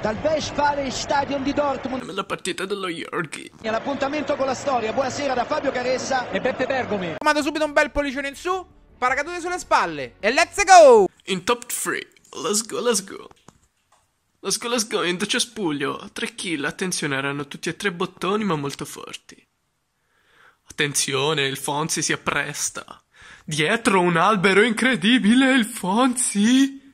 Dal Besh Palace di Dortmund. La partita dello Yorkie. L'appuntamento con la storia. Buonasera da Fabio Caressa e Beppe Bergomi. Comando subito un bel pollicione in su, paracadute sulle spalle e let's go! In top 3. Let's go, let's go. Let's go, let's go. In the cespuglio. 3 kill. Attenzione, erano tutti e tre bottoni ma molto forti. Attenzione, il Fonzi si appresta. Dietro un albero incredibile, il Fonzi.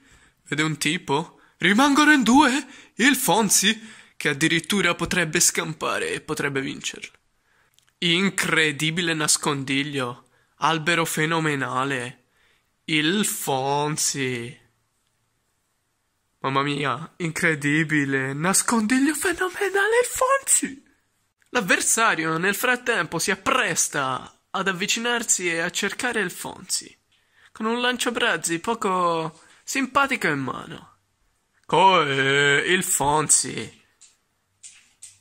Vede un tipo? Rimangono in due il Fonzi, che addirittura potrebbe scampare e potrebbe vincerlo. Incredibile nascondiglio, albero fenomenale, il Fonzi. Mamma mia, incredibile, nascondiglio fenomenale il Fonzi. L'avversario nel frattempo si appresta ad avvicinarsi e a cercare il Fonzi, con un lanciabrazzi poco simpatico in mano con eh, il Fonzi.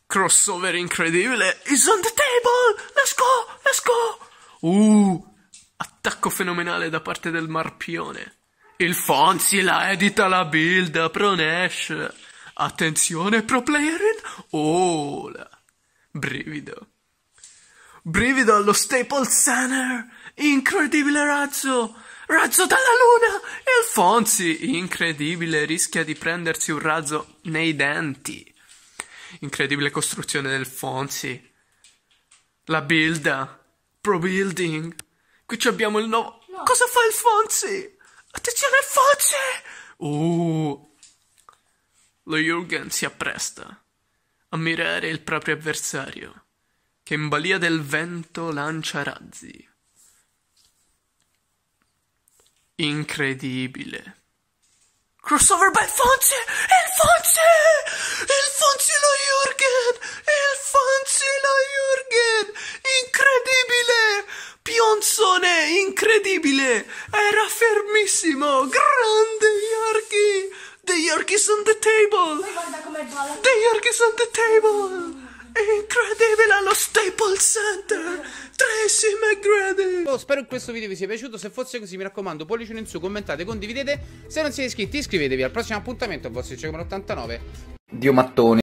Crossover incredibile. Is on the table! Let's go! Let's go! Uh, attacco fenomenale da parte del Marpione. Il Fonzi la edita la build, Pronesh. Attenzione, pro player. In... Oh, brivido. Brivido allo Staple Center. Incredibile razzo. Razzo dalla luna! E Alfonsi, incredibile, rischia di prendersi un razzo nei denti. Incredibile costruzione del Fonsi. La build. Pro building. Qui abbiamo il nuovo... No. Cosa fa il Fonsi? Attenzione Alfonsi! Uh. Lo Jürgen si appresta a mirare il proprio avversario, che in balia del vento lancia razzi. incredibile. Crossover by Fonzie! Il Fonzie! Il Fonzie lo Jürgen! Il Fonzie lo Jürgen! Incredibile! Pionzone, incredibile! Era fermissimo! Grande Yorkie! The Yorkies on the table! Guarda come The Yorkies on the table! incredibile allo Staples Center Tracy McGrady oh, Spero che questo video vi sia piaciuto Se fosse così mi raccomando pollicino in su Commentate, condividete Se non siete iscritti iscrivetevi Al prossimo appuntamento il vostro 89 Dio mattoni